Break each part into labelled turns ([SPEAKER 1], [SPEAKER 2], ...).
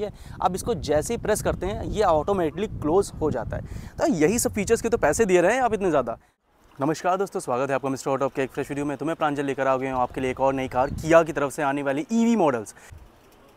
[SPEAKER 1] ये आप इसको जैसे ही प्रेस करते हैं ये ऑटोमेटिकली क्लोज हो जाता है तो यही सब फीचर्स के तो पैसे दे रहे हैं आप इतने ज़्यादा नमस्कार दोस्तों स्वागत है आपका मिस्टर ऑटो के एक फ्रेश वीडियो में तुम्हें प्रांजल लेकर आ गए हूँ आपके लिए एक और नई कार किया की तरफ से आने वाली ईवी मॉडल्स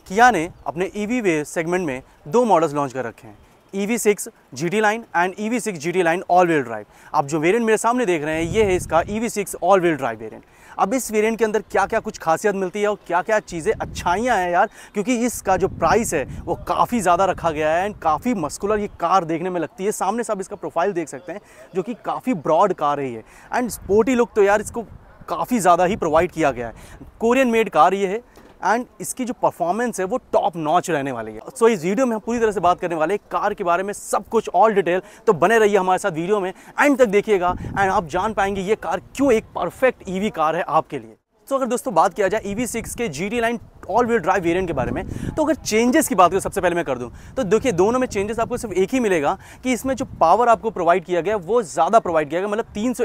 [SPEAKER 1] किया ने अपने ईवी वे सेगमेंट में दो मॉडल्स लॉन्च कर रखे हैं E V six G T line and E V six G T line all wheel drive आप जो वेरियंट मेरे सामने देख रहे हैं ये है इसका E V six all wheel drive variant अब इस वेरिएंट के अंदर क्या क्या कुछ खासियत मिलती है और क्या क्या चीज़ें अच्छाइयाँ हैं यार क्योंकि इसका जो प्राइस है वो काफ़ी ज़्यादा रखा गया है एंड काफ़ी मस्कुलर ये कार देखने में लगती है सामने से आप इसका प्रोफाइल देख सकते हैं जो कि काफ़ी ब्रॉड कार रही है एंड स्पोर्टी लुक तो यार इसको काफ़ी ज़्यादा ही प्रोवाइड किया गया है कोरियन मेड कार ये है एंड इसकी जो परफॉर्मेंस है वो टॉप नॉच रहने वाली है सो so, इस वीडियो में हम पूरी तरह से बात करने वाले हैं कार के बारे में सब कुछ ऑल डिटेल तो बने रहिए हमारे साथ वीडियो में एंड तक देखिएगा एंड आप जान पाएंगे ये कार क्यों एक परफेक्ट ईवी कार है आपके लिए तो so, अगर दोस्तों बात किया जाए ई वी सिक्स के G T line all wheel drive variant के बारे में तो अगर चेंजेस की बात करें सबसे पहले मैं कर दूँ तो देखिए दोनों में चेंजेस आपको सिर्फ एक ही मिलेगा कि इसमें जो पावर आपको प्रोवाइड किया गया वो ज़्यादा प्रोवाइड किया गया मतलब तीन सौ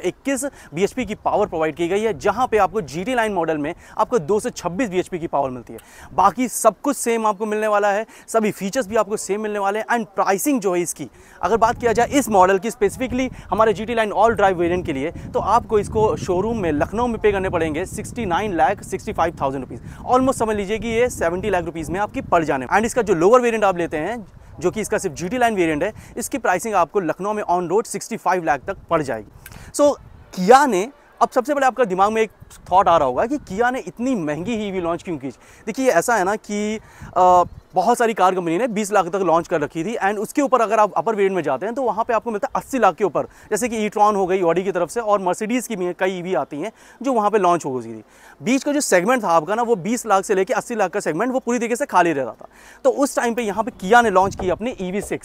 [SPEAKER 1] की पावर प्रोवाइड की गई है जहाँ पर आपको जी लाइन मॉडल में आपको दो सौ की पावर मिलती है बाकी सब कुछ सेम आपको मिलने वाला है सभी फीचर्स भी आपको सेम मिलने वाले हैं एंड प्राइसिंग जो है इसकी अगर बात किया जाए इस मॉडल की स्पेसिफिकली हमारे G line all drive variant के लिए तो आपको इसको शोरूम में लखनऊ में पे करने पड़ेंगे sixty nine lakh sixty five thousand rupees almost समझ लीजिए लीजिए कि ये सेवेंटी लाख रुपीज़ में आपकी पड़ जाने एंड इसका जो लोअर वेरियंट आप लेते हैं जो कि इसका सिर्फ जी लाइन वेरियंट है इसकी प्राइसिंग आपको लखनऊ में ऑन रोड सिक्सटी लाख तक पड़ जाएगी सो so, किया ने अब सबसे पहले आपका दिमाग में एक थॉट आ रहा होगा कि किया ने इतनी महंगी ही वी लॉन्च क्यों की देखिए ऐसा है ना कि आ, बहुत सारी कार कंपनी ने 20 लाख तक लॉन्च कर रखी थी एंड उसके ऊपर अगर आप अपर वेट में जाते हैं तो वहाँ पे आपको मिलता है 80 लाख के ऊपर जैसे कि ईट्रॉन हो गई ऑडी की तरफ से और मर्सिडीज़ की भी कई ईवी e आती हैं जो वहाँ पे लॉन्च हो गई थी बीच का जो सेगमेंट था आपका ना वो 20 लाख से लेकर अस्सी लाख का सेगमेंट वो पूरी तरीके से खाली रहता था तो उस टाइम पर यहाँ पर किया ने लॉन्च की अपनी ई e वी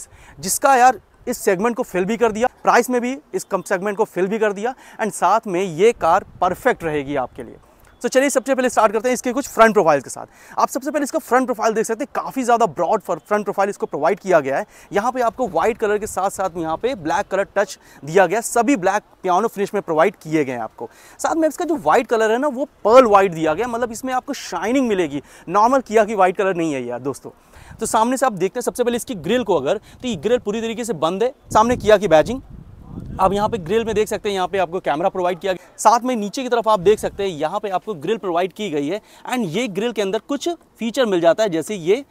[SPEAKER 1] जिसका यार इस सेगमेंट को फिल भी कर दिया प्राइस में भी इस कम सेगमेंट को फिल भी कर दिया एंड साथ में ये कार परफेक्ट रहेगी आपके लिए तो चलिए सबसे पहले स्टार्ट करते हैं इसके कुछ फ्रंट प्रोफाइल के साथ आप सबसे पहले इसका फ्रंट प्रोफाइल देख सकते हैं काफ़ी ज़्यादा ब्रॉड फ्रंट प्रोफाइल इसको प्रोवाइड किया गया है यहाँ पे आपको व्हाइट कलर के साथ साथ यहाँ पे ब्लैक कलर टच दिया गया सभी ब्लैक पियानो फिनिश में प्रोवाइड किए गए हैं आपको साथ में इसका जो व्हाइट कलर है ना वो पर्ल व्हाइट दिया गया मतलब इसमें आपको शाइनिंग मिलेगी नॉर्मल किया कि व्हाइट कलर नहीं है यार दोस्तों तो सामने से आप देखते हैं सबसे पहले इसकी ग्रिल को अगर तो ये ग्रिल पूरी तरीके से बंद है सामने किया की बैजिंग आप यहाँ पे ग्रिल में देख सकते हैं यहाँ पे आपको कैमरा प्रोवाइड किया गया साथ में नीचे की तरफ आप देख सकते हैं यहाँ पे आपको ग्रिल प्रोवाइड की गई है एंड ये ग्रिल के अंदर कुछ फीचर मिल जाता है जैसे ये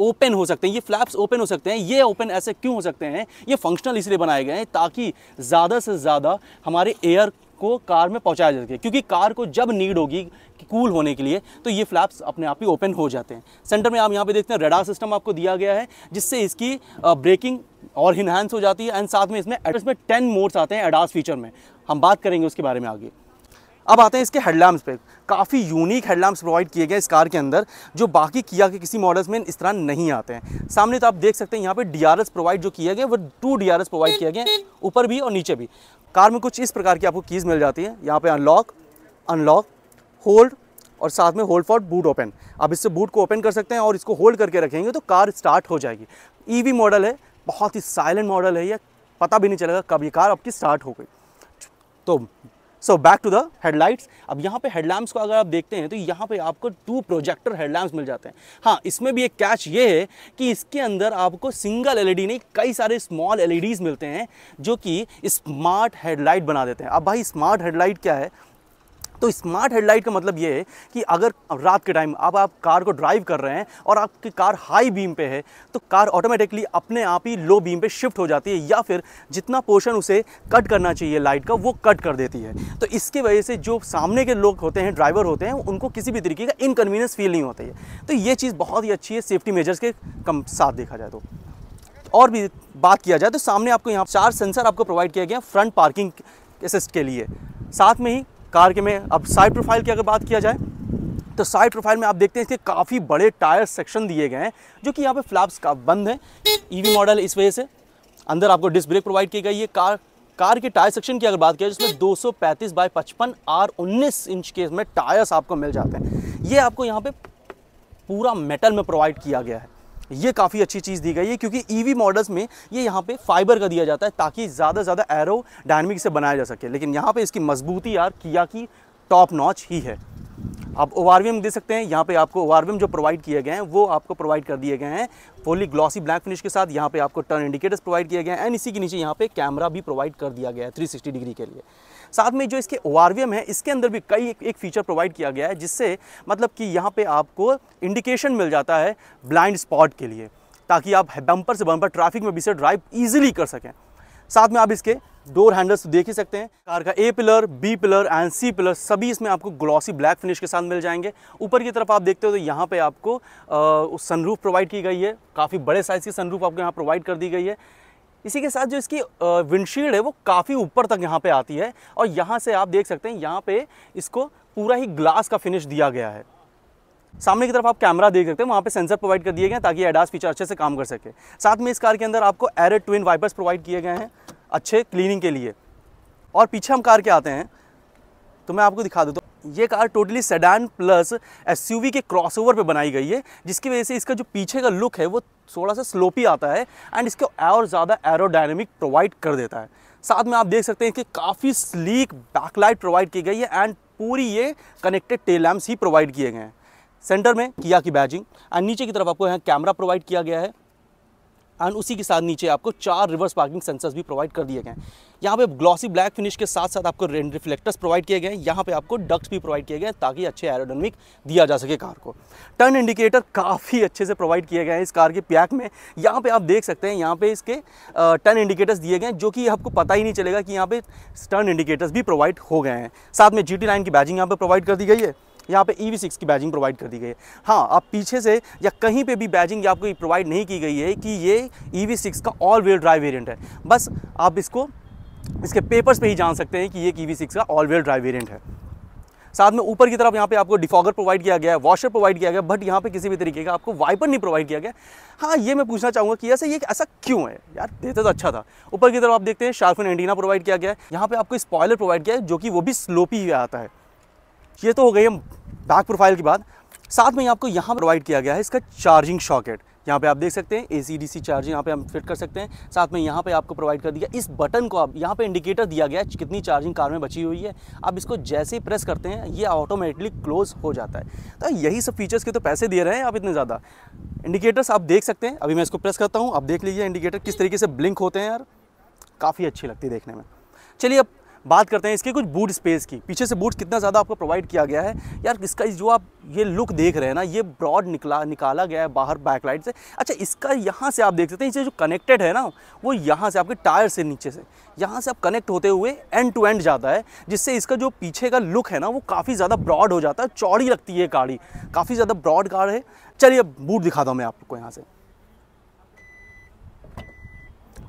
[SPEAKER 1] ओपन हो सकते हैं ये फ्लैप्स ओपन हो सकते हैं ये ओपन ऐसे क्यों हो सकते हैं ये फंक्शनल इसलिए बनाए गए हैं ताकि ज़्यादा से ज़्यादा हमारे एयर को कार में पहुंचाया जा सके क्योंकि कार को जब नीड होगी कूल होने के लिए तो ये फ्लैप्स अपने आप ही ओपन हो जाते हैं सेंटर में आप यहाँ पे देखते हैं रेडार सिस्टम आपको दिया गया है जिससे इसकी ब्रेकिंग और इनहेंस हो जाती है एंड साथ में इसमें एडस में टेन मोड्स आते हैं एडास फीचर में हम बात करेंगे उसके बारे में आगे अब आते हैं इसके हेडलैम्प्स पे काफ़ी यूनिक हेडलैम्प्स प्रोवाइड किए गए इस कार के अंदर जो बाकी किया के किसी मॉडल्स में इस तरह नहीं आते हैं सामने तो आप देख सकते हैं यहाँ पे डीआरएस प्रोवाइड जो किए गए वो टू डीआरएस प्रोवाइड किए गए ऊपर भी और नीचे भी कार में कुछ इस प्रकार की आपको कीज़ मिल जाती है यहाँ पर अनलॉक अनलॉक होल्ड और साथ में होल्ड फॉर बूट ओपन आप इससे बूट को ओपन कर सकते हैं और इसको होल्ड करके रखेंगे तो कार स्टार्ट हो जाएगी ई e मॉडल है बहुत ही साइलेंट मॉडल है यह पता भी नहीं चलेगा कब ये कार आपकी स्टार्ट हो गई तो so back to the headlights अब यहाँ पे हेडलैम्प्स को अगर आप देखते हैं तो यहाँ पे आपको टू प्रोजेक्टर हेडलैम्प्स मिल जाते हैं हाँ इसमें भी एक कैच ये है कि इसके अंदर आपको सिंगल एलईडी नहीं कई सारे स्मॉल एलईडीज मिलते हैं जो कि स्मार्ट हेडलाइट बना देते हैं अब भाई स्मार्ट हेडलाइट क्या है तो स्मार्ट हेडलाइट का मतलब ये है कि अगर रात के टाइम आप आप कार को ड्राइव कर रहे हैं और आपकी कार हाई बीम पे है तो कार ऑटोमेटिकली अपने आप ही लो बीम पे शिफ्ट हो जाती है या फिर जितना पोर्शन उसे कट करना चाहिए लाइट का वो कट कर देती है तो इसकी वजह से जो सामने के लोग होते हैं ड्राइवर होते हैं उनको किसी भी तरीके का इनकन्वीनियंस फील नहीं होती है तो ये चीज़ बहुत ही अच्छी है सेफ्टी मेजर्स के कम साथ देखा जाए तो और भी बात किया जाए तो सामने आपको यहाँ चार सेंसर आपको प्रोवाइड किया गया फ्रंट पार्किंग असिस्ट के लिए साथ में ही कार के में अब साइड प्रोफाइल की अगर बात किया जाए तो साइड प्रोफाइल में आप देखते हैं इसके काफ़ी बड़े टायर सेक्शन दिए गए हैं जो कि यहाँ पे फ्लैप्स का बंद है ईवी e मॉडल इस वजह से अंदर आपको डिस्क ब्रेक प्रोवाइड की गई है कार कार के टायर सेक्शन की अगर बात जाए जिसमें 235 बाई पचपन आर उन्नीस इंच के इसमें टायर्स आपको मिल जाते हैं ये आपको यहाँ पे पूरा मेटल में प्रोवाइड किया गया है ये काफ़ी अच्छी चीज़ दी गई है क्योंकि ईवी e मॉडल्स में ये यहाँ पे फाइबर का दिया जाता है ताकि ज़्यादा से ज़्यादा एरो डायनमिक से बनाया जा सके लेकिन यहाँ पे इसकी मजबूती यार किया की टॉप नॉच ही है आप ओ आर दे सकते हैं यहाँ पे आपको ओ जो प्रोवाइड किए गए हैं वो आपको प्रोवाइड कर दिए गए हैं फुली ग्लॉसी ब्लैक फिनिश के साथ यहाँ पे आपको टर्न इंडिकेटर्स प्रोवाइड किए गए हैं एंड इसी के नीचे यहाँ पे कैमरा भी प्रोवाइड कर दिया गया है 360 डिग्री के लिए साथ में जो इसके ओ है इसके अंदर भी कई एक, एक फीचर प्रोवाइड किया गया है जिससे मतलब कि यहाँ पर आपको इंडिकेशन मिल जाता है ब्लाइंड स्पॉट के लिए ताकि आप बम्पर से बम्पर ट्रैफिक में भी से ड्राइव ईजिली कर सकें साथ में आप इसके डोर तो हैंडल्स देख ही सकते हैं कार का A pillar B pillar and C pillar सभी इसमें आपको ग्लॉसी ब्लैक फिनिश के साथ मिल जाएंगे ऊपर की तरफ आप देखते हो तो यहाँ पे आपको सनरूफ प्रोवाइड की गई है काफ़ी बड़े साइज़ की सनरूफ आपको यहाँ प्रोवाइड कर दी गई है इसी के साथ जो इसकी विंडशील्ड है वो काफ़ी ऊपर तक यहाँ पे आती है और यहाँ से आप देख सकते हैं यहाँ पे इसको पूरा ही ग्लास का फिनिश दिया गया है सामने की तरफ आप कैमरा देख सकते हैं वहाँ पे सेंसर प्रोवाइड कर दिए गए हैं ताकि एडास फीचर अच्छे से काम कर सके साथ में इस कार के अंदर आपको एरे ट्विन वाइपर्स प्रोवाइड किए गए हैं अच्छे क्लीनिंग के लिए और पीछे हम कार के आते हैं तो मैं आपको दिखा देता हूँ ये car totally sedan plus SUV के क्रॉसओवर पे बनाई गई है जिसकी वजह से इसका जो पीछे का लुक है वो थोड़ा सा स्लोपी आता है एंड इसको और ज़्यादा एरोडाइनमिक प्रोवाइड कर देता है साथ में आप देख सकते हैं कि काफ़ी स्लीक बैकलाइट प्रोवाइड की गई है एंड पूरी ये कनेक्टेड टेल लैम्प्स ही प्रोवाइड किए गए हैं सेंटर में किया की बैजिंग एंड नीचे की तरफ आपको यहाँ कैमरा प्रोवाइड किया गया है एंड उसी के साथ नीचे आपको चार रिवर्स पार्किंग सेंसर्स भी प्रोवाइड कर दिए गए हैं यहाँ पे ग्लॉसी ब्लैक फिनिश के साथ साथ आपको रेन रिफ्लेक्टर्स प्रोवाइड किए गए हैं यहाँ पे आपको डक्ट्स भी प्रोवाइड किए गए हैं ताकि अच्छे एरोडोनमिक दिया जा सके कार को टर्न इंडिकेटर काफ़ी अच्छे से प्रोवाइड किए गए हैं इस कार के पैक में यहाँ पर आप देख सकते हैं यहाँ पर इसके टर्न इंडिकेटर्स दिए गए हैं जो कि आपको पता ही नहीं चलेगा कि यहाँ पर टर्न इंडिकेटर्स भी प्रोवाइड हो गए हैं साथ में जी टी की बैजिंग यहाँ पर प्रोवाइड कर दी गई है यहाँ पे ई वी सिक्स की बैजिंग प्रोवाइड कर दी गई है हाँ आप पीछे से या कहीं पे भी बैजिंग आपको प्रोवाइड नहीं की गई है कि ये ई वी सिक्स का ऑल व्हील ड्राइव वेरिएंट है बस आप इसको इसके पेपर्स पे ही जान सकते हैं कि ये ई वी सिक्स का ऑल व्हील ड्राइव वेरिएंट है साथ में ऊपर की तरफ यहाँ पे आपको डिफॉगर प्रोवाइड किया गया है वॉशर प्रोवाइड किया गया बट यहाँ पे किसी भी तरीके का आपको वाइपर नहीं प्रोवाइड किया गया हाँ ये मैं पूछना चाहूँगा कि ऐसा ये ऐसा क्यों है यार देते तो अच्छा था ऊपर की तरफ आप देखते हैं शार्फन एंटीना प्रोवाइड किया गया है यहाँ पे आपको स्पॉयलर प्रोवाइड किया है जो कि वो भी स्लोपी आता है ये तो हो गई हम बैक प्रोफाइल की बात साथ में आपको यहाँ प्रोवाइड किया गया है इसका चार्जिंग शॉकेट यहाँ पे आप देख सकते हैं ए सी डी सी चार्जिंग यहाँ पे हम फिट कर सकते हैं साथ में यहाँ पे आपको प्रोवाइड कर दिया इस बटन को आप यहाँ पे इंडिकेटर दिया गया है कितनी चार्जिंग कार में बची हुई है आप इसको जैसे ही प्रेस करते हैं ये ऑटोमेटिकली क्लोज हो जाता है तो यही सब फीचर्स के तो पैसे दे रहे हैं आप इतने ज़्यादा इंडिकेटर्स आप देख सकते हैं अभी मैं इसको प्रेस करता हूँ आप देख लीजिए इंडिकेटर किस तरीके से ब्लिंक होते हैं यार काफ़ी अच्छी लगती है देखने में चलिए अब बात करते हैं इसके कुछ बूट स्पेस की पीछे से बूट कितना ज़्यादा आपको प्रोवाइड किया गया है यार इसका जो आप ये लुक देख रहे हैं ना ये ब्रॉड निकला निकाला गया है बाहर बैकलाइट से अच्छा इसका यहाँ से आप देख सकते हैं इसे जो कनेक्टेड है ना वो यहाँ से आपके टायर से नीचे से यहाँ से आप कनेक्ट होते हुए एंड टू एंड जाता है जिससे इसका जो पीछे का लुक है ना वो काफ़ी ज़्यादा ब्रॉड हो जाता है चौड़ी लगती है गाड़ी काफ़ी ज़्यादा ब्रॉड कार है चलिए बूट दिखाता हूँ मैं आपको यहाँ से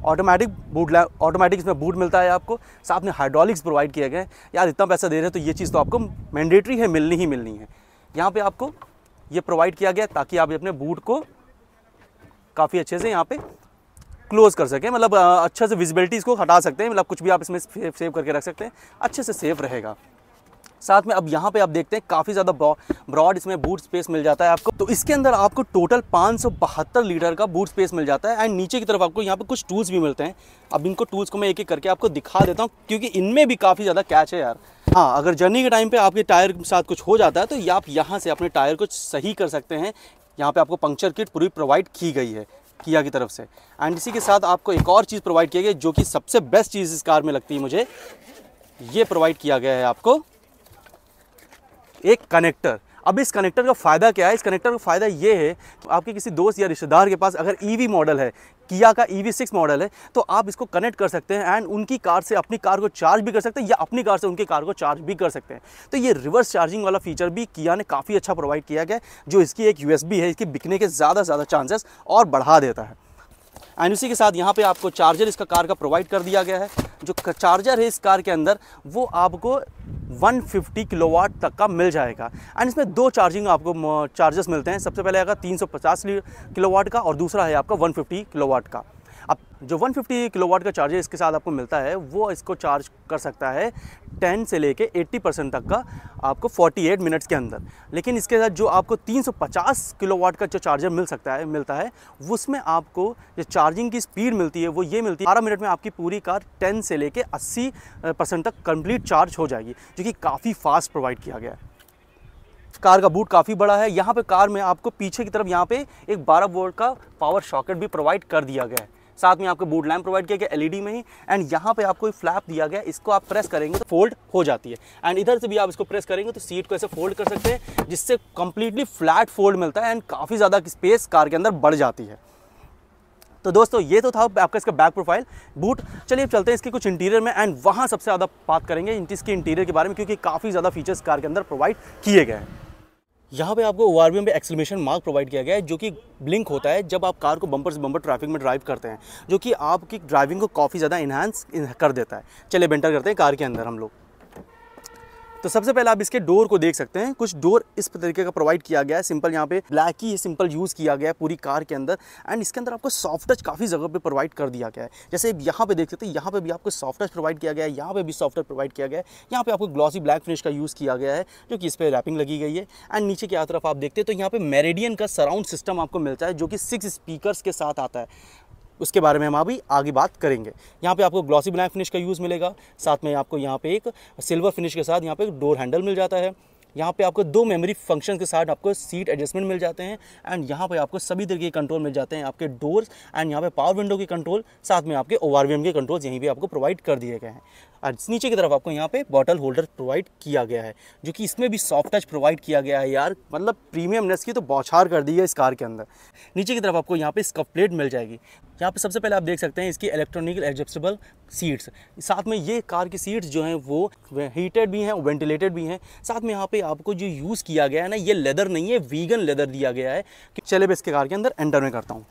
[SPEAKER 1] ऑटोमेटिक बूट ऑटोमेटिक इसमें बूट मिलता है आपको साथ में हाइड्रोलिक्स प्रोवाइड किए गए यार इतना पैसा दे रहे हैं तो ये चीज़ तो आपको मैंडेटरी है मिलनी ही मिलनी है यहाँ पर आपको ये प्रोवाइड किया गया ताकि आप अपने बूट को काफ़ी अच्छे से यहाँ पर क्लोज़ कर सकें मतलब अच्छे से विजिबिलिटी इसको हटा सकते हैं मतलब कुछ भी आप इसमें सेव करके रख सकते हैं अच्छे से सेफ रहेगा साथ में अब यहाँ पे आप देखते हैं काफ़ी ज़्यादा ब्रॉड इसमें बूट स्पेस मिल जाता है आपको तो इसके अंदर आपको टोटल पाँच लीटर का बूट स्पेस मिल जाता है एंड नीचे की तरफ आपको यहाँ पे कुछ टूल्स भी मिलते हैं अब इनको टूल्स को मैं एक एक करके आपको दिखा देता हूँ क्योंकि इनमें भी काफ़ी ज़्यादा कैच है यार हाँ अगर जर्नी के टाइम पे आपके टायर के साथ कुछ हो जाता है तो आप यहाँ से अपने टायर को सही कर सकते हैं यहाँ पे आपको पंक्चर किट पूरी प्रोवाइड की गई है किया की तरफ से एंड इसी के साथ आपको एक और चीज़ प्रोवाइड किया गया जो कि सबसे बेस्ट चीज़ इस कार में लगती है मुझे ये प्रोवाइड किया गया है आपको एक कनेक्टर अब इस कनेक्टर का फ़ायदा क्या है इस कनेक्टर का फ़ायदा ये है कि आपके किसी दोस्त या रिश्तेदार के पास अगर ईवी e मॉडल है किया का ई सिक्स मॉडल है तो आप इसको कनेक्ट कर सकते हैं एंड उनकी कार से अपनी कार को चार्ज भी कर सकते हैं या अपनी कार से उनकी कार को चार्ज भी कर सकते हैं तो ये रिवर्स चार्जिंग वाला फीचर भी किया ने काफ़ी अच्छा प्रोवाइड किया गया जो इसकी एक यू है इसकी बिकने के ज़्यादा से ज़्यादा चांसेस और बढ़ा देता है एंड उसी के साथ यहाँ पे आपको चार्जर इसका कार का प्रोवाइड कर दिया गया है जो चार्जर है इस कार के अंदर वो आपको 150 किलोवाट तक का मिल जाएगा एंड इसमें दो चार्जिंग आपको चार्जर्स मिलते हैं सबसे पहले आएगा 350 किलोवाट का और दूसरा है आपका 150 किलोवाट का अब जो 150 किलोवाट का चार्जर इसके साथ आपको मिलता है वो इसको चार्ज कर सकता है 10 से लेके 80 परसेंट तक का आपको 48 मिनट्स के अंदर लेकिन इसके साथ जो आपको 350 सौ का जो चार्जर मिल सकता है मिलता है उसमें आपको जो चार्जिंग की स्पीड मिलती है वो ये मिलती है बारह मिनट में आपकी पूरी कार 10 से लेके अस्सी तक कम्प्लीट चार्ज हो जाएगी जो कि काफ़ी फास्ट प्रोवाइड किया गया है कार का बूट काफ़ी बड़ा है यहाँ पे कार में आपको पीछे की तरफ यहाँ पे एक 12 वोल्ट का पावर शॉकेट भी प्रोवाइड कर दिया गया है साथ में आपको बूट लैम्प प्रोवाइड किया गया एलईडी में ही एंड यहाँ पे आपको फ्लैप दिया गया इसको आप प्रेस करेंगे तो फोल्ड हो जाती है एंड इधर से भी आप इसको प्रेस करेंगे तो सीट को ऐसे फोल्ड कर सकते हैं जिससे कंप्लीटली फ्लैट फोल्ड मिलता है एंड काफ़ी ज़्यादा स्पेस कार के अंदर बढ़ जाती है तो दोस्तों ये तो था आपका इसका बैक प्रोफाइल बूट चलिए चलते हैं इसके कुछ इंटीरियर में एंड वहाँ सबसे ज़्यादा बात करेंगे इसके इंटीरियर के बारे में क्योंकि काफ़ी ज़्यादा फीचर्स कार के अंदर प्रोवाइड किए गए हैं यहाँ पे आपको ओ आर में एक्सलमेशन मार्क प्रोवाइड किया गया है जो कि ब्लिंक होता है जब आप कार को बम्पर से बम्पर ट्रैफिक में ड्राइव करते हैं जो कि आपकी ड्राइविंग को काफ़ी ज़्यादा इन्हांस कर देता है चलिए बेंटर करते हैं कार के अंदर हम लोग तो सबसे पहले आप इसके डोर को देख सकते हैं कुछ डोर इस तरीके का प्रोवाइड किया गया है सिंपल यहाँ पे ब्लैक ही सिंपल यूज़ किया गया है पूरी कार के अंदर एंड इसके अंदर आपको सॉफ्ट टच काफ़ी जगह पे प्रोवाइड कर दिया गया है जैसे यहाँ पे देख सकते हैं यहाँ पे भी आपको सॉफ्ट टच प्रोवाइड किया गया है यहाँ पे भी सॉफ्ट टच प्रोवाइड किया गया है यहाँ पे आपको ग्लॉसी ब्लैक फिनिश का यूज़ किया गया है जो कि इस पर रैपिंग लगी गई है एंड नीचे की तरफ आप देखते हैं तो यहाँ पे मेरेडियन का सराउंड सिस्टम आपको मिलता है जो कि सिक्स स्पीकर के साथ आता है उसके बारे में हम अभी आगे बात करेंगे यहाँ पे आपको ग्लॉसी ब्लैक फिनिश का यूज़ मिलेगा साथ में आपको यहाँ पे एक सिल्वर फिनिश के साथ यहाँ पे एक डोर हैंडल मिल जाता है यहाँ पे आपको दो मेमोरी फंक्शन के साथ आपको सीट एडजस्टमेंट मिल जाते हैं एंड यहाँ पे आपको सभी तरीके के कंट्रोल मिल जाते हैं आपके डोर्स एंड यहाँ पे पावर विंडो के कंट्रोल साथ में आपके ओ के कंट्रोल्स यहीं पर आपको प्रोवाइड कर दिए गए हैं और नीचे की तरफ आपको यहाँ पे बॉटल होल्डर प्रोवाइड किया गया है जो कि इसमें भी सॉफ्ट टच प्रोवाइड किया गया है यार मतलब प्रीमियमनेस की तो बौछार कर दी है इस कार के अंदर नीचे की तरफ आपको यहाँ पे इसका प्लेट मिल जाएगी यहाँ पे सबसे पहले आप देख सकते हैं इसकी इलेक्ट्रॉनिक एडजस्टेबल सीट्स साथ में ये कार की सीट्स जो हैं वो हीटेड भी हैं वेंटिलेटेड भी हैं साथ में यहाँ पे आपको जो यूज़ किया गया है ना ये लेदर नहीं है वीगन लेदर दिया गया है चले मैं इसके कार के अंदर एंटर में करता हूँ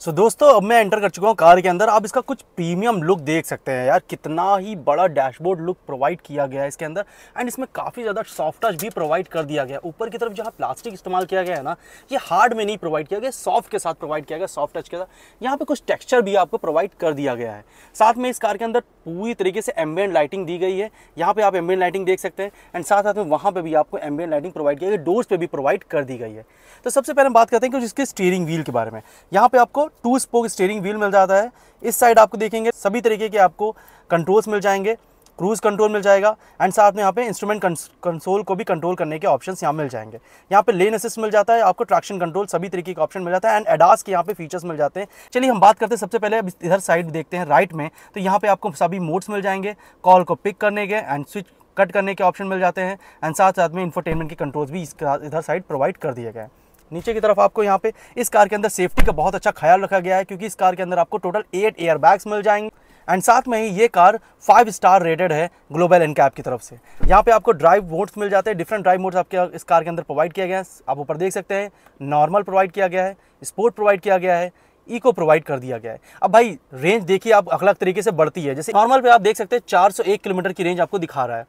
[SPEAKER 1] सो so, दोस्तों अब मैं एंटर कर चुका हूँ कार के अंदर आप इसका कुछ प्रीमियम लुक देख सकते हैं यार कितना ही बड़ा डैशबोर्ड लुक प्रोवाइड किया गया है इसके अंदर एंड इसमें काफ़ी ज़्यादा सॉफ्ट टच भी प्रोवाइड कर दिया गया ऊपर की तरफ जहाँ प्लास्टिक इस्तेमाल किया गया है ना ये हार्ड में नहीं प्रोवाइड किया गया सॉफ्ट के साथ प्रोवाइड किया गया सॉफ्ट टच के साथ यहाँ पर कुछ टेक्स्चर भी आपको प्रोवाइड कर दिया गया है साथ में इस कार के अंदर पूरी तरीके से एम्बियन लाइटिंग दी गई है यहाँ पर आप एम्बियन लाइटिंग देख सकते हैं एंड साथ साथ में वहाँ पर भी आपको एम्बियन लाइटिंग प्रोवाइड किया गया डोर्स पर भी प्रोवाइड कर दी गई है तो सबसे पहले बात करते हैं कि इसके स्टीयरिंग व्हील के बारे में यहाँ पर आपको टू स्पोक स्टेयरिंग व्हील मिल जाता है इस साइड आपको देखेंगे सभी तरीके के आपको कंट्रोल्स मिल जाएंगे क्रूज़ कंट्रोल मिल जाएगा एंड साथ में यहाँ पे इंस्ट्रूमेंट कंसोल को भी कंट्रोल करने के ऑप्शन यहाँ मिल जाएंगे यहाँ पे लेन असिस्ट मिल जाता है आपको ट्रैक्शन कंट्रोल सभी तरीके का ऑप्शन मिल जाता है एंड एडास के यहाँ पे फीचर्स मिल जाते हैं चलिए हम बात करते हैं सबसे पहले अब इधर साइड देखते हैं राइट में तो यहाँ पर आपको सभी मोड्स मिल जाएंगे कॉल को पिक करने के एंड स्विच कट करने के ऑप्शन मिल जाते हैं एंड साथ साथ में इंफोटेनमेंट के कंट्रोल्स भी इस इधर साइड प्रोवाइड कर दिए गए हैं नीचे की तरफ आपको यहाँ पे इस कार के अंदर सेफ्टी का बहुत अच्छा ख्याल रखा गया है क्योंकि इस कार के अंदर आपको टोटल एट एयर बैग्स मिल जाएंगे एंड साथ में ही ये कार फाइव स्टार रेटेड है ग्लोबल एन की तरफ से यहाँ पे आपको ड्राइव मोड्स मिल जाते हैं डिफरेंट ड्राइव मोड्स आपके इस कार के अंदर प्रोवाइड किया गया है आप ऊपर देख सकते हैं नॉर्मल प्रोवाइड किया गया है स्पोर्ट प्रोवाइड किया गया है इको प्रोवाइड कर दिया गया है अब भाई रेंज देखिए आप अलग तरीके से बढ़ती है जैसे नॉर्मल पे आप देख सकते हैं 401 किलोमीटर की रेंज आपको दिखा रहा है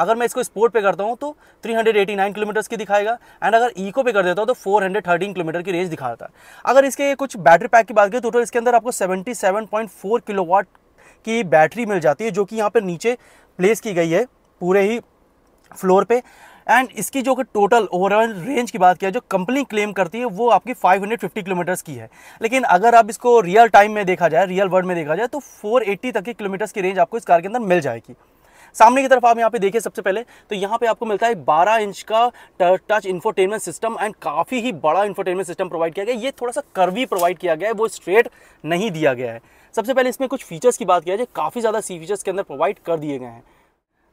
[SPEAKER 1] अगर मैं इसको स्पोर्ट पे करता हूँ तो 389 किलोमीटर्स की दिखाएगा एंड अगर ईको पे कर देता हूँ तो 413 किलोमीटर की रेंज दिखाता है अगर इसके कुछ बैटरी पैक की बात करें तो टोटल इसके अंदर आपको 77.4 किलोवाट की बैटरी मिल जाती है जो कि यहाँ पर नीचे प्लेस की गई है पूरे ही फ्लोर पर एंड इसकी जो कि टोटल ओवरऑल रेंज की बात किया जो कंपनी क्लेम करती है वो आपकी 550 किलोमीटर्स की है लेकिन अगर आप इसको रियल टाइम में देखा जाए रियल वर्ल्ड में देखा जाए तो 480 तक की किलोमीटर्स की रेंज आपको इस कार के अंदर मिल जाएगी सामने की तरफ आप यहाँ पे देखिए सबसे पहले तो यहाँ पे आपको मिलता है बारह इंच का टच इन्फोटेनमेंट सिस्टम एंड काफ़ी ही बड़ा इन्फोटेनमेंट सिस्टम प्रोवाइड किया गया ये थोड़ा सा कर्वी प्रोवाइड किया गया है वो स्ट्रेट नहीं दिया गया है सबसे पहले इसमें कुछ फीचर्स की बात किया जाए काफ़ी ज़्यादा सी फीचर्स के अंदर प्रोवाइड कर दिए गए हैं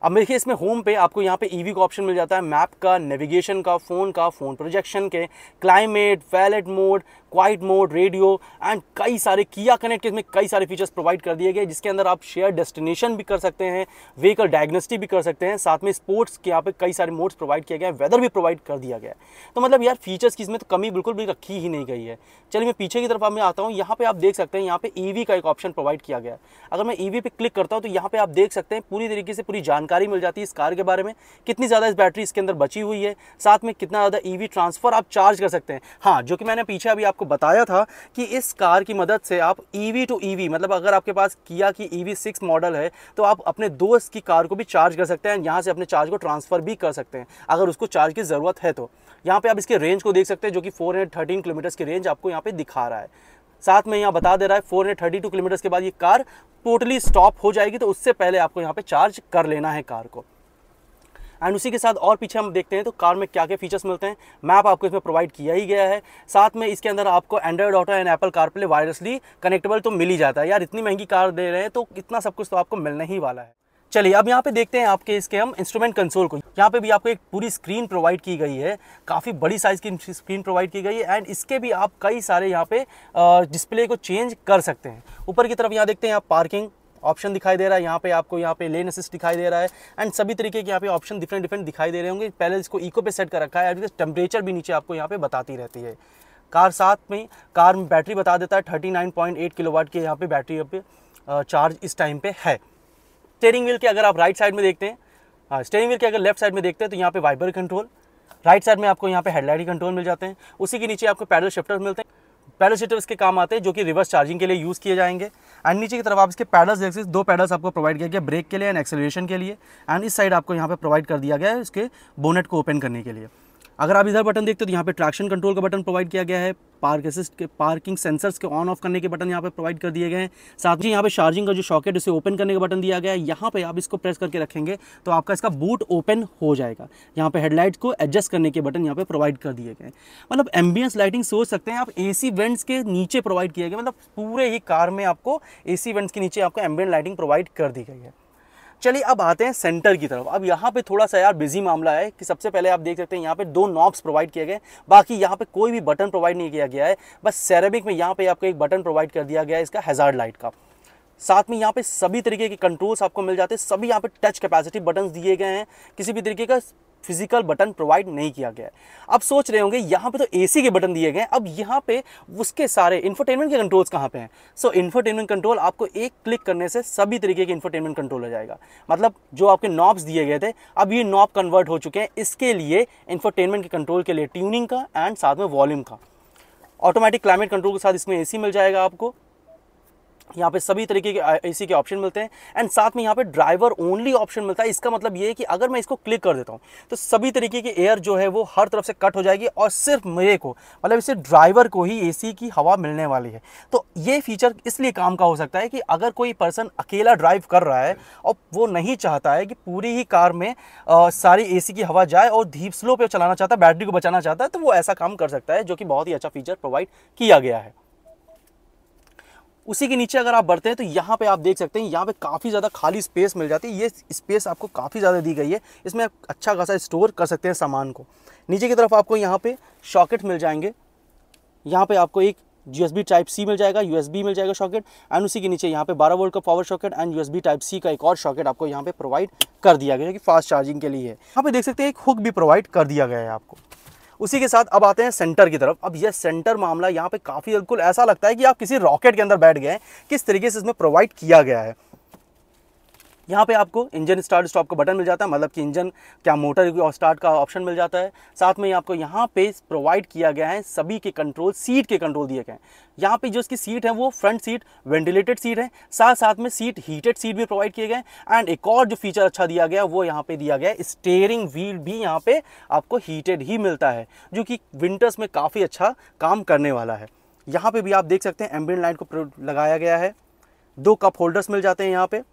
[SPEAKER 1] अब देखिए इसमें होम पे आपको यहाँ पे ईवी का ऑप्शन मिल जाता है मैप का नेविगेशन का फ़ोन का फ़ोन प्रोजेक्शन के climate valet mode quiet mode radio and कई सारे किया कनेक्ट के इसमें कई सारे फीचर्स प्रोवाइड कर दिए गए जिसके अंदर आप शेयर डेस्टिनेशन भी कर सकते हैं व्हीकल डायग्नोस्टिक भी कर सकते हैं साथ में स्पोर्ट्स के यहाँ पे कई सारे मोड्स प्रोवाइड किया गया है वेदर भी प्रोवाइड कर दिया गया है तो मतलब यार फीचर्स की इसमें तो कमी बिल्कुल भी रखी ही नहीं गई है चलिए मैं पीछे की तरफ मैं आता हूँ यहाँ पर आप देख सकते हैं यहाँ पर ई e का एक ऑप्शन प्रोवाइड किया गया है अगर मैं ई e पे क्लिक करता हूँ तो यहाँ पर आप देख सकते हैं पूरी तरीके से पूरी जानकारी मिल जाती है इस कार के बारे में कितनी ज़्यादा इस बैटरी इसके अंदर बची हुई है साथ में कितना ज़्यादा ई e ट्रांसफर आप चार्ज कर सकते हैं हाँ जो कि मैंने पीछे अभी आप आपको बताया था कि इस कार की मदद से आप ईवी टू ईवी मतलब अगर आपके पास किया की ईवी सिक्स मॉडल है तो आप अपने दोस्त की कार को भी चार्ज कर सकते हैं यहाँ से अपने चार्ज को ट्रांसफ़र भी कर सकते हैं अगर उसको चार्ज की ज़रूरत है तो यहाँ पे आप इसके रेंज को देख सकते हैं जो कि फोर किलोमीटर्स की रेंज आपको यहाँ पे दिखा रहा है साथ में यहाँ बता दे रहा है 432 किलोमीटर्स के बाद ये कार टोटली स्टॉप हो जाएगी तो उससे पहले आपको यहाँ पे चार्ज कर लेना है कार को एंड उसी के साथ और पीछे हम देखते हैं तो कार में क्या क्या फीचर्स मिलते हैं मैप आपको इसमें प्रोवाइड किया ही गया है साथ में इसके अंदर आपको Android Auto and Apple CarPlay wirelessly connectable तो मिल ही जाता है यार इतनी महंगी कार दे रहे हैं तो इतना सब कुछ तो आपको मिलने ही वाला है चलिए अब यहाँ पे देखते हैं आपके इसके हम इंस्ट्रूमेंट कंसोल को यहाँ पे भी आपको एक पूरी स्क्रीन प्रोवाइड की गई है काफ़ी बड़ी साइज़ की स्क्रीन प्रोवाइड की गई है एंड इसके भी आप कई सारे यहाँ पे डिस्प्ले को चेंज कर सकते हैं ऊपर की तरफ यहाँ देखते हैं आप पार्किंग ऑप्शन दिखाई दे रहा है यहाँ पे आपको यहाँ पे लेन असिस्ट दिखाई दे रहा है एंड सभी तरीके के यहाँ पे ऑप्शन डिफरेंट डिफरेंट दिखाई दे रहे होंगे पहले इसको इको पे सेट कर रखा है एट टेम्परेचर भी नीचे आपको यहाँ पे बताती रहती है कार साथ में कार में बैटरी बता देता है thirty nine point eight kilowatt की यहाँ पे बैटरी पे चार्ज इस टाइम पे है स्टेयरिंग व्हील के अगर आप राइट साइड में देखते हैं स्टेयरिंग हाँ, व्हील के अगर लेफ्ट साइड में देखते हैं तो यहाँ पे वाइबर कंट्रोल राइट साइड में आपको यहाँ पे हेडलाइट कंट्रोल मिल जाते हैं उसी के नीचे आपको पैडल शिफ्टर मिलते हैं पैरासीटम इसके काम आते हैं जो कि रिवर्स चार्जिंग के लिए यूज़ किए जाएंगे एंड नीचे की तरफ आप इसके पैडल्स देख सकते दो पैडल्स आपको प्रोवाइड किया गया ब्रेक के लिए एंड एक्सेलरेशन के लिए एंड इस साइड आपको यहाँ पर प्रोवाइड कर दिया गया है इसके बोनेट को ओपन करने के लिए अगर आप इधर बटन देखते हो तो यहाँ पे ट्रैक्शन कंट्रोल का बटन प्रोवाइड किया गया है पार्क असिस्ट के पार्किंग सेंसर्स के ऑन ऑफ करने के बटन यहाँ पे प्रोवाइड कर दिए गए हैं साथ ही यहाँ पे चार्जिंग का जो शॉकेट उसे ओपन करने का बटन दिया गया है यहाँ पे आप इसको प्रेस करके रखेंगे तो आपका इसका बूट ओपन हो जाएगा यहाँ पे हेडलाइट को एडजस्ट करने के बटन यहाँ पे प्रोवाइड कर दिए गए मतलब एम्बियंस लाइटिंग सोच सकते हैं आप ए वेंट्स के नीचे प्रोवाइड किए गए मतलब पूरे ही कार में आपको ए वेंट्स के नीचे आपको एम्बियंट लाइटिंग प्रोवाइड कर दी गई है चलिए अब आते हैं सेंटर की तरफ अब यहाँ पे थोड़ा सा यार बिजी मामला है कि सबसे पहले आप देख सकते हैं यहाँ पे दो नॉब्स प्रोवाइड किए गए बाकी यहाँ पे कोई भी बटन प्रोवाइड नहीं किया गया है बस सेरेमिक में यहाँ पे आपको एक बटन प्रोवाइड कर दिया गया है इसका हेजार्ड लाइट का साथ में यहाँ पे सभी तरीके के कंट्रोल्स आपको मिल जाते हैं सभी यहाँ पे टच कैपेसिटी बटन दिए गए हैं किसी भी तरीके का फिजिकल बटन प्रोवाइड नहीं किया गया है अब सोच रहे होंगे यहाँ पे तो एसी के बटन दिए गए अब यहाँ पे उसके सारे इन्फोटेनमेंट के कंट्रोल्स कहाँ पे हैं सो इन्फोटेनमेंट कंट्रोल आपको एक क्लिक करने से सभी तरीके के इन्फोटेनमेंट कंट्रोल हो जाएगा मतलब जो आपके नॉब्स दिए गए थे अब ये नॉब कन्वर्ट हो चुके हैं इसके लिए इन्फोटेनमेंट के कंट्रोल के लिए ट्यूनिंग का एंड साथ में वॉल्यूम का ऑटोमेटिक क्लाइमेट कंट्रोल के साथ इसमें एसी मिल जाएगा आपको यहाँ पे सभी तरीके के एसी के ऑप्शन मिलते हैं एंड साथ में यहाँ पे ड्राइवर ओनली ऑप्शन मिलता है इसका मतलब ये है कि अगर मैं इसको क्लिक कर देता हूँ तो सभी तरीके की एयर जो है वो हर तरफ से कट हो जाएगी और सिर्फ मेरे को मतलब इसे ड्राइवर को ही एसी की हवा मिलने वाली है तो ये फीचर इसलिए काम का हो सकता है कि अगर कोई पर्सन अकेला ड्राइव कर रहा है और वो नहीं चाहता है कि पूरी ही कार में आ, सारी ए की हवा जाए और धीप स्लो पर चलाना चाहता है बैटरी को बचाना चाहता है तो वो ऐसा काम कर सकता है जो कि बहुत ही अच्छा फीचर प्रोवाइड किया गया है उसी के नीचे अगर आप बढ़ते हैं तो यहाँ पे आप देख सकते हैं यहाँ पे काफ़ी ज़्यादा खाली स्पेस मिल जाती है ये स्पेस आपको काफ़ी ज़्यादा दी गई है इसमें आप अच्छा खासा स्टोर कर सकते हैं सामान को नीचे की तरफ आपको यहाँ पे शॉकेट मिल जाएंगे यहाँ पे आपको एक यूएसबी टाइप सी मिल जाएगा यूएसबी मिल जाएगा शॉकेट एंड उसी के नीचे यहाँ पे 12 वोल्ट का power socket and USB type C का एक और शॉकेट आपको यहाँ पे प्रोवाइड कर दिया गया जो कि फास्ट चार्जिंग के लिए है यहाँ पे देख सकते हैं एक हुक भी प्रोवाइड कर दिया गया है आपको उसी के साथ अब आते हैं सेंटर की तरफ अब यह सेंटर मामला यहाँ पे काफ़ी बिल्कुल ऐसा लगता है कि आप किसी रॉकेट के अंदर बैठ गए हैं किस तरीके से इसमें प्रोवाइड किया गया है यहाँ पे आपको इंजन स्टार्ट स्टॉप का बटन मिल जाता है मतलब कि इंजन क्या मोटर और स्टार्ट का ऑप्शन मिल जाता है साथ में आपको यहाँ पे प्रोवाइड किया गया है सभी के कंट्रोल सीट के कंट्रोल दिए गए हैं यहाँ पे जो इसकी सीट है वो फ्रंट सीट वेंटिलेटेड सीट है साथ साथ में सीट हीटेड सीट भी प्रोवाइड किए गए एंड एक और जो फीचर अच्छा दिया गया वो यहाँ पे दिया गया स्टेयरिंग व्हील भी यहाँ पे आपको हीटेड ही मिलता है जो कि विंटर्स में काफ़ी अच्छा काम करने वाला है यहाँ पर भी आप देख सकते हैं एम्बियन लाइट को लगाया गया है दो कप होल्डर्स मिल जाते हैं यहाँ पर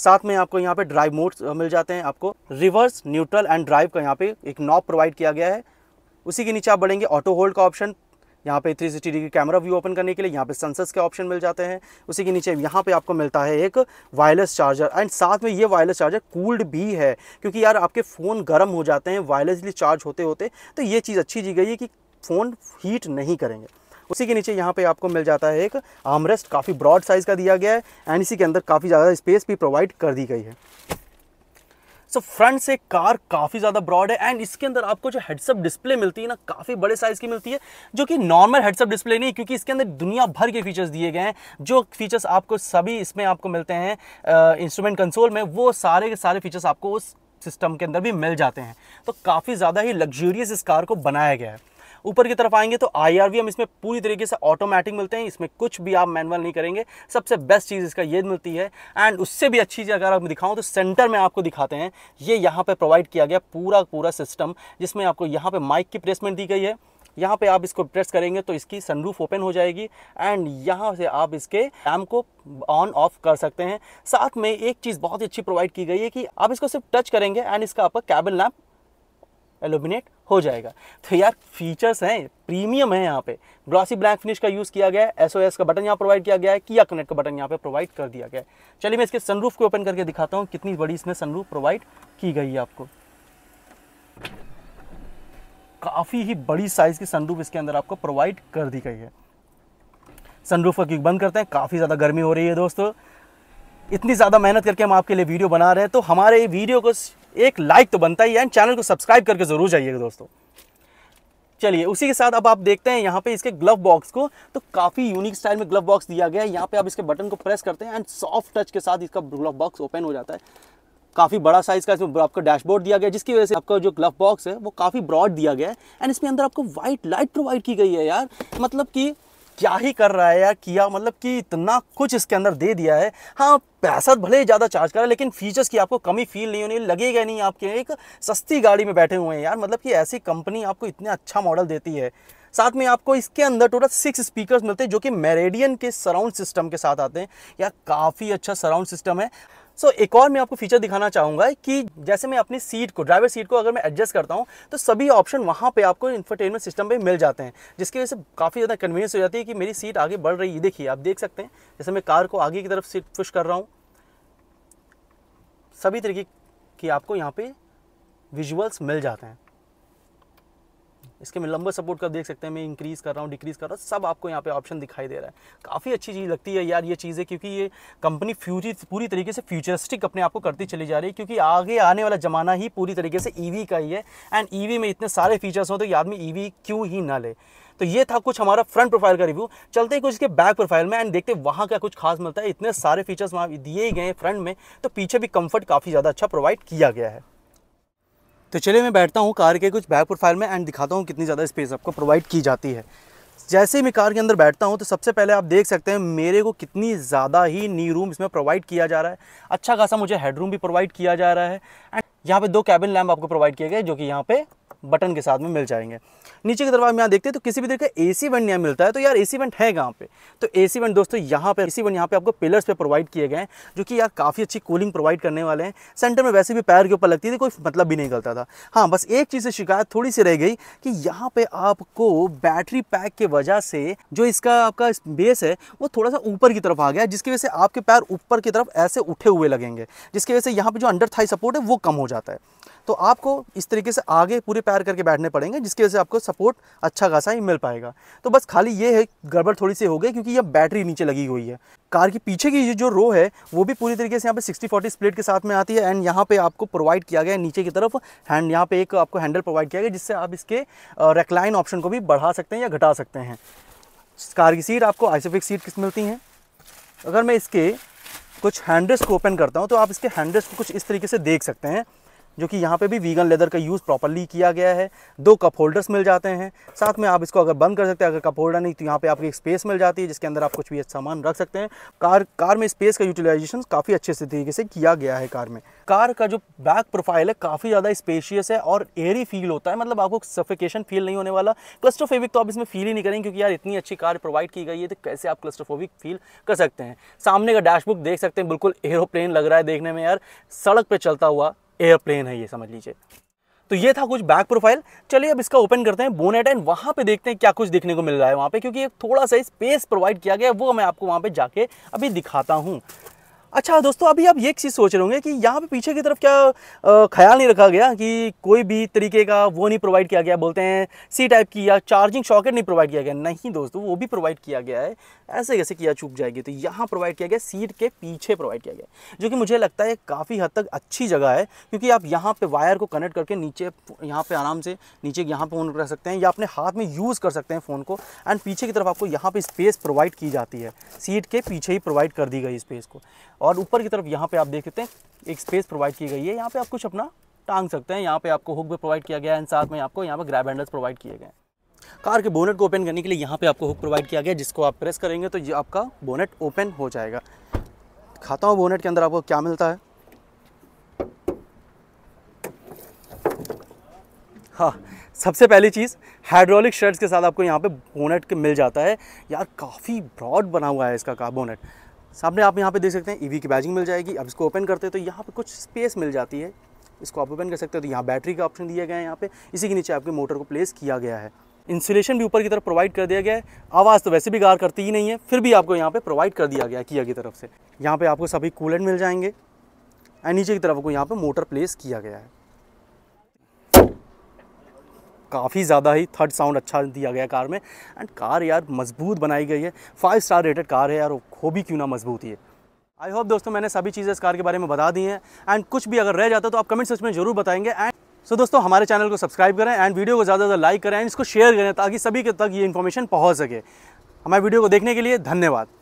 [SPEAKER 1] साथ में आपको यहाँ पे ड्राइव मोड्स मिल जाते हैं आपको रिवर्स न्यूट्रल एंड ड्राइव का यहाँ पे एक नॉब प्रोवाइड किया गया है उसी के नीचे आप बढ़ेंगे ऑटो होल्ड का ऑप्शन यहाँ पे 360 डिग्री कैमरा व्यू ओपन करने के लिए यहाँ पे सेंसर्स के ऑप्शन मिल जाते हैं उसी के नीचे यहाँ पे आपको मिलता है एक वायरलेस चार्जर एंड साथ में ये वायरलेस चार्जर कूल्ड भी है क्योंकि यार आपके फ़ोन गर्म हो जाते हैं वायरलेसली चार्ज होते होते तो ये चीज़ अच्छी दी गई है कि फ़ोन हीट नहीं करेंगे उसी के नीचे यहाँ पे आपको मिल जाता है एक आमरेस्ट काफ़ी ब्रॉड साइज़ का दिया गया है एंड इसी के अंदर काफ़ी ज़्यादा स्पेस भी प्रोवाइड कर दी गई है सो फ्रंट से कार काफ़ी ज़्यादा ब्रॉड है एंड इसके अंदर आपको जो हेडसअप डिस्प्ले मिलती है ना काफ़ी बड़े साइज़ की मिलती है जो कि नॉर्मल हेडसअप डिस्प्ले नहीं क्योंकि इसके अंदर दुनिया भर के फीचर्स दिए गए हैं जो फीचर्स आपको सभी इसमें आपको मिलते हैं इंस्ट्रूमेंट कंसोल में वो सारे के सारे फीचर्स आपको उस सिस्टम के अंदर भी मिल जाते हैं तो काफ़ी ज़्यादा ही लग्जूरियस इस कार को बनाया गया है ऊपर की तरफ आएंगे तो आई हम इसमें पूरी तरीके से ऑटोमेटिक मिलते हैं इसमें कुछ भी आप मैनुअल नहीं करेंगे सबसे बेस्ट चीज़ इसका ये मिलती है एंड उससे भी अच्छी चीज़ अगर आप दिखाऊँ तो सेंटर में आपको दिखाते हैं ये यहाँ पर प्रोवाइड किया गया पूरा पूरा सिस्टम जिसमें आपको यहाँ पर माइक की प्लेसमेंट दी गई है यहाँ पे आप इसको प्रेस करेंगे तो इसकी सनरूफ ओपन हो जाएगी एंड यहाँ से आप इसके एम को ऑन ऑफ कर सकते हैं साथ में एक चीज़ बहुत अच्छी प्रोवाइड की गई है कि आप इसको सिर्फ टच करेंगे एंड इसका आपका कैबिन लैम्प एलुमिनेट हो जाएगा तो यार फीचर्स हैं प्रीमियम है यहाँ पे ग्लॉसी ब्लैक फिनिश का यूज़ किया गया है एसओएस का बटन यहाँ प्रोवाइड किया गया है किया कनेक्ट का बटन यहाँ पे प्रोवाइड कर दिया गया है चलिए मैं इसके सनरूफ को ओपन करके दिखाता हूँ कितनी बड़ी इसमें सनरूफ प्रोवाइड की गई है आपको काफ़ी ही बड़ी साइज़ की सनरूफ इसके अंदर आपको प्रोवाइड कर दी गई है सनरूफ का क्यों बंद करते हैं काफ़ी ज़्यादा गर्मी हो रही है दोस्तों इतनी ज़्यादा मेहनत करके हम आपके लिए वीडियो बना रहे हैं तो हमारे वीडियो को एक लाइक तो बनता ही है एंड चैनल को सब्सक्राइब करके ज़रूर जाइएगा दोस्तों चलिए उसी के साथ अब आप देखते हैं यहाँ पे इसके ग्लव बॉक्स को तो काफ़ी यूनिक स्टाइल में ग्लव बॉक्स दिया गया है यहाँ पे आप इसके बटन को प्रेस करते हैं एंड सॉफ्ट टच के साथ इसका ग्लव बॉक्स ओपन हो जाता है काफ़ी बड़ा साइज़ का इसमें आपका डैशबोर्ड दिया गया जिसकी वजह से आपका जो ग्लव बॉक्स है वो काफ़ी ब्रॉड दिया गया है एंड इसमें अंदर आपको वाइट लाइट प्रोवाइड की गई है यार मतलब कि क्या ही कर रहा है या किया मतलब कि इतना कुछ इसके अंदर दे दिया है हाँ पैसा भले ही ज़्यादा चार्ज कर रहा है लेकिन फीचर्स की आपको कमी फील नहीं होनी लगेगा नहीं आपके एक सस्ती गाड़ी में बैठे हुए हैं यार मतलब कि ऐसी कंपनी आपको इतना अच्छा मॉडल देती है साथ में आपको इसके अंदर टोटल सिक्स स्पीकर्स मिलते हैं जो कि मेरेडियन के सराउंड सिस्टम के साथ आते हैं यार काफ़ी अच्छा सराउंड सिस्टम है सो so, एक और मैं आपको फीचर दिखाना चाहूँगा कि जैसे मैं अपनी सीट को ड्राइवर सीट को अगर मैं एडजस्ट करता हूँ तो सभी ऑप्शन वहाँ पे आपको इंफरटेनमेंट सिस्टम पे मिल जाते हैं जिसकी वजह से काफ़ी ज़्यादा कन्वीनियंस हो जाती है कि मेरी सीट आगे बढ़ रही है देखिए आप देख सकते हैं जैसे मैं कार को आगे की तरफ सीट पुश कर रहा हूँ सभी तरीके की आपको यहाँ पर विजुअल्स मिल जाते हैं इसके में लंबा सपोर्ट का देख सकते हैं मैं इंक्रीज़ कर रहा हूँ डिक्रीज़ कर रहा हूँ सब आपको यहाँ पे ऑप्शन दिखाई दे रहा है काफ़ी अच्छी चीज़ लगती है यार ये चीज़ें क्योंकि ये कंपनी फ्यूचर पूरी तरीके से फ्यूचरिस्टिक अपने आप को करती चली जा रही है क्योंकि आगे आने वाला ज़माना ही पूरी तरीके से ई e का ही है एंड ई e में इतने सारे फीचर्स हों तो ये आदमी ई क्यों ही ना ले तो ये था कुछ हमारा फ्रंट प्रोफाइल का रिव्यू चलते हैं कुछ इसके बैक प्रोफाइल में एंड देखते हैं वहाँ क्या कुछ खास मिलता है इतने सारे फीचर्स वहाँ दिए गए हैं फ्रंट में तो पीछे भी कंफर्ट काफ़ी ज़्यादा अच्छा प्रोवाइड किया गया है तो चलिए मैं बैठता हूँ कार के कुछ बैक प्रोफाइल में एंड दिखाता हूँ कितनी ज़्यादा स्पेस आपको प्रोवाइड की जाती है जैसे ही मैं कार के अंदर बैठता हूँ तो सबसे पहले आप देख सकते हैं मेरे को कितनी ज़्यादा ही नी रूम इसमें प्रोवाइड किया जा रहा है अच्छा खासा मुझे हेडरूम भी प्रोवाइड किया जा रहा है एंड यहाँ पे दो कैबिन लैम्प आपको प्रोवाइड किए गए जो कि यहाँ पे बटन के साथ में मिल जाएंगे नीचे की तरफ आप यहाँ देखते हैं तो किसी भी तरह का ए सी वेंट यहाँ मिलता है तो यार ए सी वेंट है कहाँ पे तो ए सी वेंट दोस्तों यहाँ पे ए सी वेंट यहाँ पे आपको पिलर्स पे प्रोवाइड किए गए हैं जो कि यार काफ़ी अच्छी कूलिंग प्रोवाइड करने वाले हैं सेंटर में वैसे भी पैर के ऊपर लगती थी तो कोई मतलब भी नहीं करता था हाँ बस एक चीज़ से शिकायत थोड़ी सी रह गई कि यहाँ पर आपको बैटरी पैक की वजह से जो इसका आपका बेस है वो थोड़ा सा ऊपर की तरफ आ गया जिसकी वजह से आपके पैर ऊपर की तरफ ऐसे उठे हुए लगेंगे जिसकी वजह से यहाँ पर जो अंडर थाई सपोर्ट है वो कम हो जाता है तो आपको इस तरीके से आगे पूरे पैर करके बैठने पड़ेंगे जिसकी वजह से आपको सपोर्ट अच्छा खासा ही मिल पाएगा तो बस खाली ये है गड़बड़ थोड़ी सी हो गई क्योंकि यह बैटरी नीचे लगी हुई है कार की पीछे की जो रो है वो भी पूरी तरीके से यहाँ पे 60 40 स्प्लिट के साथ में आती है एंड यहाँ पे आपको प्रोवाइड किया गया है नीचे की तरफ हैंड यहाँ पे एक आपको हैंडल प्रोवाइड किया गया जिससे आप इसके रेकलाइन ऑप्शन को भी बढ़ा सकते हैं या घटा सकते हैं कार की सीट आपको आइसोफिक सीट किस मिलती हैं अगर मैं इसके कुछ हैंडल्स को ओपन करता हूँ तो आप इसके हैंडल्स को कुछ इस तरीके से देख सकते हैं जो कि यहाँ पे भी वीगन लेदर का यूज़ प्रॉपरली किया गया है दो कप होल्डर्स मिल जाते हैं साथ में आप इसको अगर बंद कर सकते हैं अगर कप होल्डर नहीं तो यहाँ पे आपको एक स्पेस मिल जाती है जिसके अंदर आप कुछ भी अच्छा सामान रख सकते हैं कार कार में स्पेस का यूटिलाइजेशन काफ़ी अच्छे से तरीके से किया गया है कार में कार का जो बैक प्रोफाइल है काफ़ी ज़्यादा स्पेशियस है और एयरी फील होता है मतलब आपको सफिकेशन फील नहीं होने वाला क्लस्ट्रोफेविक तो आप इसमें फील ही नहीं करेंगे क्योंकि यार इतनी अच्छी कार प्रोवाइड की गई है तो कैसे आप क्लस्ट्रोफोविक फील कर सकते हैं सामने का डैशबुक देख सकते हैं बिल्कुल एरोप्लेन लग रहा है देखने में यार सड़क पर चलता हुआ एयरप्लेन है ये समझ लीजिए तो ये था कुछ बैक प्रोफाइल चलिए अब इसका ओपन करते हैं बोनेट एंड वहां पे देखते हैं क्या कुछ देखने को मिल रहा है वहां पे क्योंकि एक थोड़ा सा स्पेस प्रोवाइड किया गया है वो मैं आपको वहां पे जाके अभी दिखाता हूं अच्छा दोस्तों अभी आप ये चीज़ सोच रहे होंगे कि यहाँ पे पीछे की तरफ क्या ख्याल नहीं रखा गया कि कोई भी तरीके का वो नहीं प्रोवाइड किया गया बोलते हैं सी टाइप की या चार्जिंग शॉकेट नहीं प्रोवाइड किया गया नहीं दोस्तों वो भी प्रोवाइड किया गया है ऐसे कैसे किया चूक जाएगी तो यहाँ प्रोवाइड किया गया सीट के पीछे प्रोवाइड किया गया जो कि मुझे लगता है काफ़ी हद तक अच्छी जगह है क्योंकि आप यहाँ पर वायर को कनेक्ट करके नीचे यहाँ पर आराम से नीचे यहाँ पर फ़ोन रख सकते हैं या अपने हाथ में यूज़ कर सकते हैं फ़ोन को एंड पीछे की तरफ आपको यहाँ पर स्पेस प्रोवाइड की जाती है सीट के पीछे ही प्रोवाइड कर दी गई स्पेस को और ऊपर की तरफ यहाँ पे आप देख सकते हैं एक स्पेस प्रोवाइड की गई है यहाँ पे आप कुछ अपना टांग सकते हैं यहाँ पे आपको हुक भी प्रोवाइड किया गया है साथ में आपको यहाँ पे ग्रैब हैंडल्स प्रोवाइड किए गए हैं कार के बोनेट को ओपन करने के लिए यहाँ पे आपको हुक प्रोवाइड किया गया जिसको आप प्रेस करेंगे तो ये आपका बोनेट ओपन हो जाएगा खाता हूँ बोनेट के अंदर आपको क्या मिलता है हाँ सबसे पहली चीज़ हाइड्रोलिक शर्ट्स के साथ आपको यहाँ पे बोनेट के मिल जाता है यार काफ़ी ब्रॉड बना हुआ है इसका का बोनेट सामने आप यहाँ पे देख सकते हैं ईवी e की बैजिंग मिल जाएगी अब इसको ओपन करते हैं तो यहाँ पे कुछ स्पेस मिल जाती है इसको आप ओपन कर सकते हो तो यहाँ बैटरी का ऑप्शन दिया गया है यहाँ पे इसी के नीचे आपके मोटर को प्लेस किया गया है इंसुलेशन भी ऊपर की तरफ प्रोवाइड कर दिया गया है आवाज़ तो वैसे भी गार करती ही नहीं है फिर भी आपको यहाँ पर प्रोवाइड कर दिया गया है किया की तरफ से यहाँ पर आपको सभी कूलेंट मिल जाएंगे एंड नीचे की तरफ को यहाँ पर मोटर प्लेस किया गया है काफ़ी ज़्यादा ही थर्ड साउंड अच्छा दिया गया कार में एंड कार यार मजबूत बनाई गई है फाइव स्टार रेटेड कार है यार हो भी क्यों ना मजबूत ही है आई होप दोस्तों मैंने सभी चीज़ें इस कार के बारे में बता दी हैं एंड कुछ भी अगर रह जाता तो आप कमेंट सेक्शन में जरूर बताएंगे एंड सो so, दोस्तों हमारे चैनल को सब्सक्राइब करें एंड वीडियो को ज़्यादा से ज़्यादा लाइक करें एंड इसको शेयर करें ताकि सभी के तक ये इन्फॉर्मेशन पहुँच सके हमारे वीडियो को देखने के लिए धन्यवाद